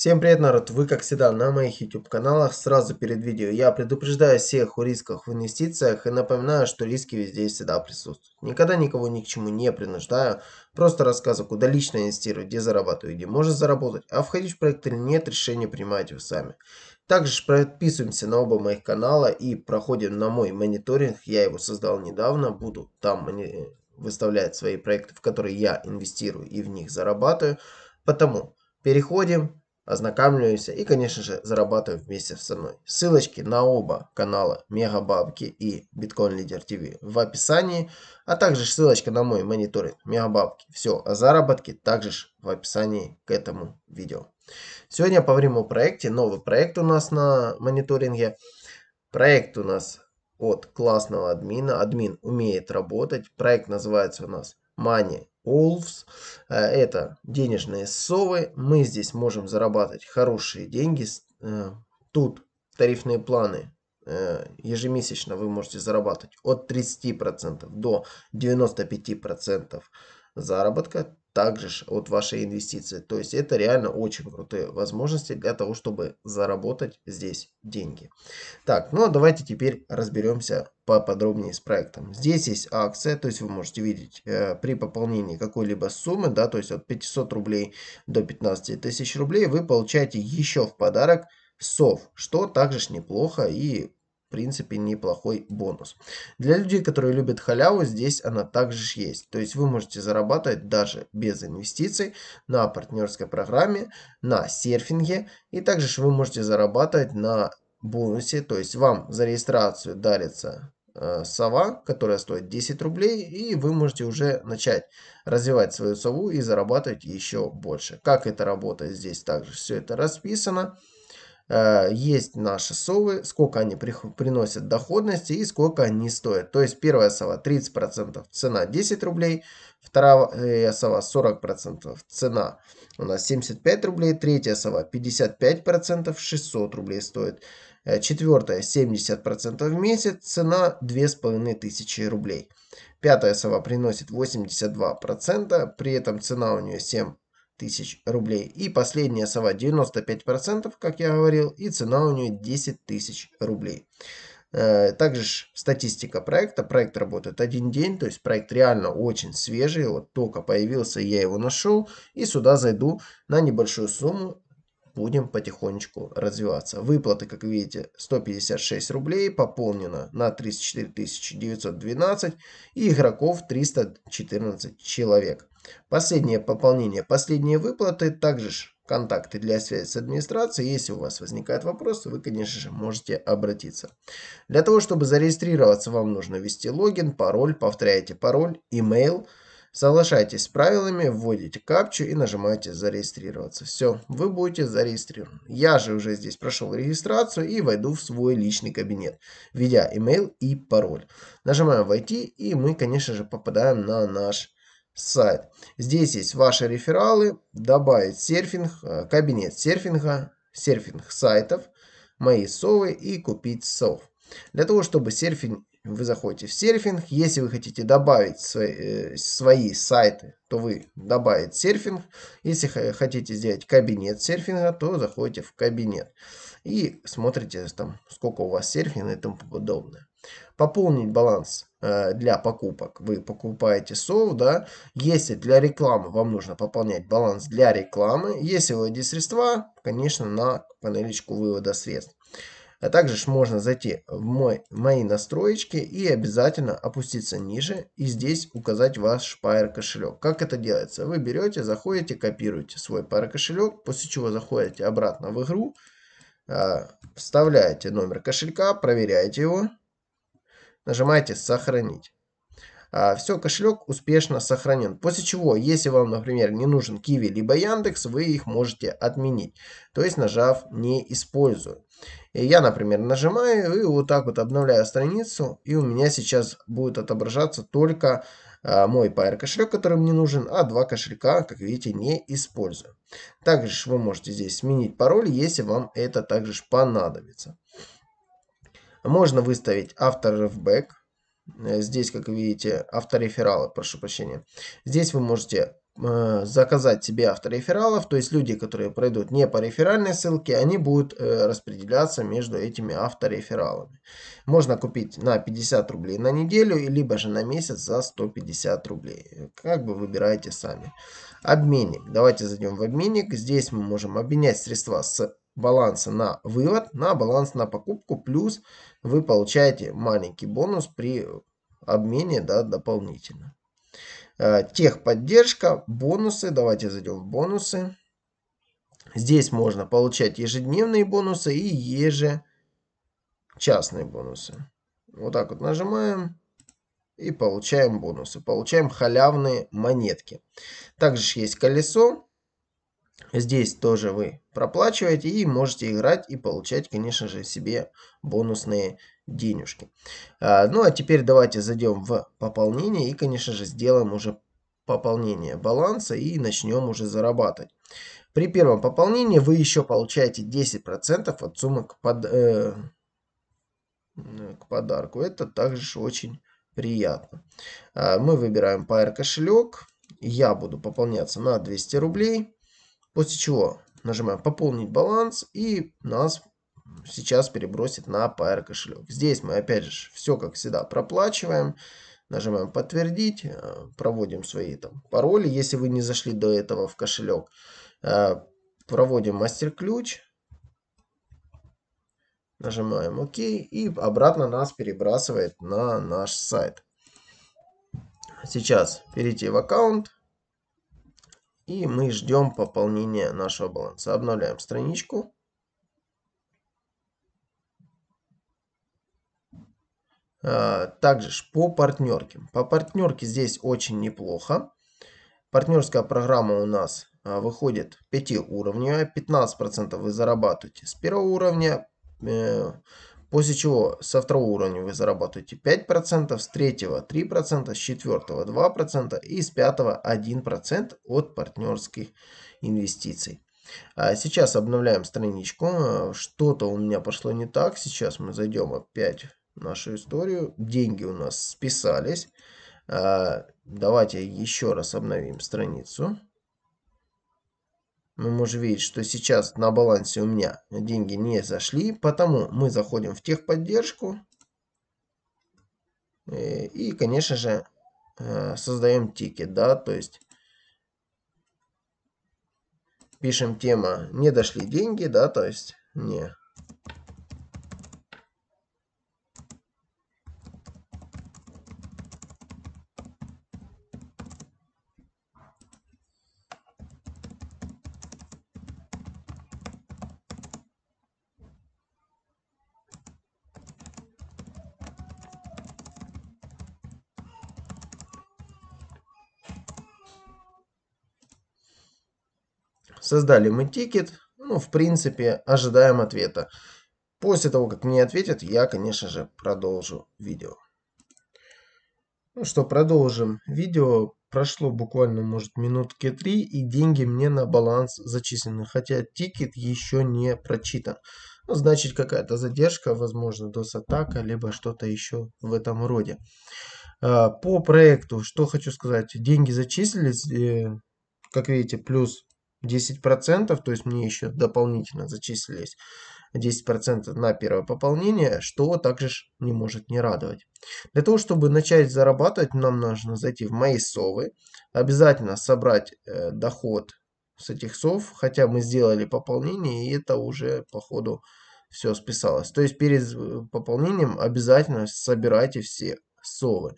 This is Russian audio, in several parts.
Всем привет, народ! Вы, как всегда, на моих YouTube-каналах. Сразу перед видео я предупреждаю всех о рисках в инвестициях и напоминаю, что риски везде всегда присутствуют. Никогда никого ни к чему не принуждаю, просто рассказываю, куда лично инвестирую, где зарабатываю, где можно заработать, а входить в проект или нет, решение принимайте вы сами. Также подписываемся на оба моих канала и проходим на мой мониторинг, я его создал недавно, буду там выставлять свои проекты, в которые я инвестирую и в них зарабатываю, потому переходим, ознакомливаемся и, конечно же, зарабатываем вместе со мной. Ссылочки на оба канала Мегабабки и Биткоин Лидер ТВ в описании, а также ссылочка на мой мониторинг Мегабабки. Все о а заработке также в описании к этому видео. Сегодня поговорим о проекте. Новый проект у нас на мониторинге. Проект у нас от классного админа. Админ умеет работать. Проект называется у нас Money Олвс. Э, это денежные совы. Мы здесь можем зарабатывать хорошие деньги. Э, тут тарифные планы э, ежемесячно вы можете зарабатывать от 30% до 95% заработка также от вашей инвестиции. То есть это реально очень крутые возможности для того, чтобы заработать здесь деньги. Так, ну а давайте теперь разберемся поподробнее с проектом. Здесь есть акция, то есть вы можете видеть э, при пополнении какой-либо суммы, да, то есть от 500 рублей до 15 тысяч рублей вы получаете еще в подарок сов, что также ж неплохо и в принципе, неплохой бонус. Для людей, которые любят халяву, здесь она также есть. То есть вы можете зарабатывать даже без инвестиций на партнерской программе, на серфинге. И также вы можете зарабатывать на бонусе. То есть вам за регистрацию дарится э, сова, которая стоит 10 рублей, и вы можете уже начать развивать свою сову и зарабатывать еще больше. Как это работает здесь также, все это расписано. Э, есть наши совы, сколько они приносят доходности и сколько они стоят. То есть первая сова 30% цена 10 рублей, вторая э, сова 40% цена у нас 75 рублей, третья сова 55% 600 рублей стоит, э, четвертая 70% в месяц, цена 2500 рублей. Пятая сова приносит 82%, при этом цена у нее 7 тысяч рублей. И последняя сова 95%, как я говорил, и цена у нее 10 тысяч рублей. Э, также статистика проекта. Проект работает один день, то есть проект реально очень свежий. Вот только появился, я его нашел. И сюда зайду на небольшую сумму будем потихонечку развиваться. Выплаты, как видите, 156 рублей, пополнено на 34 912 и игроков 314 человек. Последнее пополнение, последние выплаты, также контакты для связи с администрацией. Если у вас возникает вопрос, вы, конечно же, можете обратиться. Для того, чтобы зарегистрироваться, вам нужно ввести логин, пароль, повторяйте пароль, имейл, email Соглашайтесь с правилами, вводите капчу и нажимаете «Зарегистрироваться». Все, вы будете зарегистрированы. Я же уже здесь прошел регистрацию и войду в свой личный кабинет, введя email и пароль. Нажимаем «Войти» и мы, конечно же, попадаем на наш сайт. Здесь есть ваши рефералы, добавить серфинг, э, кабинет серфинга, серфинг сайтов, мои совы и купить сов. Для того, чтобы серфинг вы заходите в серфинг. Если вы хотите добавить свои, э, свои сайты, то вы добавите серфинг. Если хотите сделать кабинет серфинга, то заходите в кабинет. И смотрите, там, сколько у вас серфинга и тому подобное. Пополнить баланс э, для покупок. Вы покупаете сов, да. Если для рекламы вам нужно пополнять баланс для рекламы. Если выводить средства, конечно, на панелечку вывода средств. А также ж можно зайти в мой, мои настроечки и обязательно опуститься ниже и здесь указать ваш Pair кошелек. Как это делается? Вы берете, заходите, копируете свой Pair кошелек, после чего заходите обратно в игру, а, вставляете номер кошелька, проверяете его, нажимаете «Сохранить». А, Все, кошелек успешно сохранен. После чего, если вам, например, не нужен Kiwi либо Яндекс, вы их можете отменить. То есть нажав «Не использую». я, например, нажимаю и вот так вот обновляю страницу, и у меня сейчас будет отображаться только а, мой PR кошелек, который мне нужен, а два кошелька, как видите, не использую. Также вы можете здесь сменить пароль, если вам это также понадобится. Можно выставить автор Э, здесь, как видите, авторефералы, прошу прощения. Здесь вы можете э, заказать себе авторефералов, то есть люди, которые пройдут не по реферальной ссылке, они будут э, распределяться между этими авторефералами. Можно купить на 50 рублей на неделю, либо же на месяц за 150 рублей. Как бы выбираете сами. Обменник. Давайте зайдем в обменник. Здесь мы можем обменять средства с баланса на вывод на баланс на покупку, плюс вы получаете маленький бонус при обмене да, дополнительно. Э, техподдержка, бонусы, давайте зайдем в бонусы. Здесь можно получать ежедневные бонусы и ежечасные бонусы. Вот так вот нажимаем и получаем бонусы. Получаем халявные монетки. Также есть колесо. Здесь тоже вы проплачиваете и можете играть и получать, конечно же, себе бонусные денежки. А, ну а теперь давайте зайдем в пополнение и, конечно же, сделаем уже пополнение баланса и начнем уже зарабатывать. При первом пополнении вы еще получаете 10% от суммы к, под, э, к подарку. Это также очень приятно. А, мы выбираем Pair кошелек. Я буду пополняться на 200 рублей. После чего нажимаем «Пополнить баланс» и нас сейчас перебросит на Pair кошелек. Здесь мы опять же все как всегда проплачиваем. Нажимаем «Подтвердить», э, проводим свои там пароли, если вы не зашли до этого в кошелек. Э, проводим мастер-ключ, нажимаем «Ок» и обратно нас перебрасывает на наш сайт. Сейчас перейти в аккаунт, и мы ждем пополнения нашего баланса. Обновляем страничку. А, также по партнерке. По партнерке здесь очень неплохо. Партнерская программа у нас а, выходит 5 уровня. 15% вы зарабатываете с первого уровня. Э, После чего со второго уровня вы зарабатываете 5%, с третьего 3%, с четвертого 2% и с пятого 1% от партнерских инвестиций. А сейчас обновляем страничку. Что-то у меня пошло не так. Сейчас мы зайдем опять в нашу историю. Деньги у нас списались. А, давайте еще раз обновим страницу мы ну, можем видеть, что сейчас на балансе у меня деньги не зашли, потому мы заходим в техподдержку. Э, и, конечно же, э, создаем тикет, да, то есть пишем тема «Не дошли деньги», да, то есть «Не Создали мы тикет, ну, в принципе, ожидаем ответа. После того, как мне ответят, я, конечно же, продолжу видео. Ну что, продолжим видео. Прошло буквально, может, минутки три, и деньги мне на баланс зачислены, хотя тикет еще не прочитан. Ну, значит, какая-то задержка, возможно, DOS-атака, либо что-то еще в этом роде. А, по проекту, что хочу сказать, деньги зачислились, э, как видите, плюс 10%, то есть мне еще дополнительно зачислились 10% на первое пополнение, что также не может не радовать. Для того, чтобы начать зарабатывать, нам нужно зайти в мои совы, обязательно собрать э, доход с этих сов, хотя мы сделали пополнение, и это уже по ходу все списалось. То есть перед э, пополнением обязательно собирайте все совы.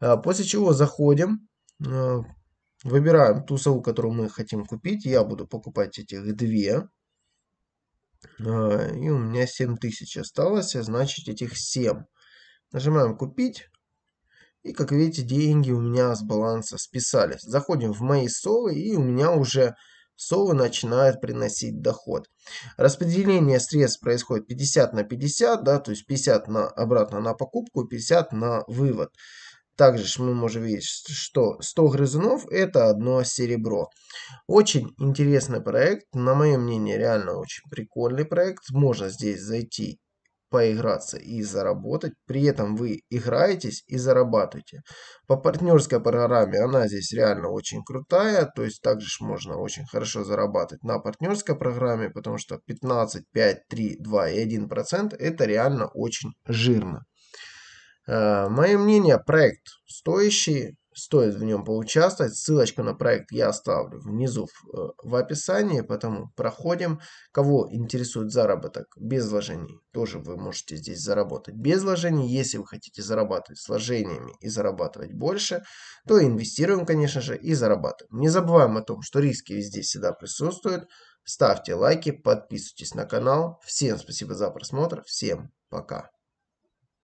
А, после чего заходим э, Выбираем ту сову, которую мы хотим купить. Я буду покупать этих две. А, и у меня 7000 осталось, а значит этих 7. Нажимаем «Купить». И, как видите, деньги у меня с баланса списались. Заходим в мои совы, и у меня уже совы начинают приносить доход. Распределение средств происходит 50 на 50, да, то есть 50 на, обратно на покупку, 50 на вывод. Также мы можем видеть, что 100 грызунов – это одно серебро. Очень интересный проект, на мое мнение, реально очень прикольный проект. Можно здесь зайти, поиграться и заработать. При этом вы играетесь и зарабатываете. По партнерской программе она здесь реально очень крутая. То есть также можно очень хорошо зарабатывать на партнерской программе, потому что 15, 5, 3, 2 и 1% это реально очень жирно. Э, Мое мнение, проект стоящий, стоит в нем поучаствовать. Ссылочку на проект я оставлю внизу в, э, в описании, поэтому проходим. Кого интересует заработок без вложений, тоже вы можете здесь заработать без вложений. Если вы хотите зарабатывать с вложениями и зарабатывать больше, то инвестируем, конечно же, и зарабатываем. Не забываем о том, что риски везде всегда присутствуют. Ставьте лайки, подписывайтесь на канал. Всем спасибо за просмотр, всем пока.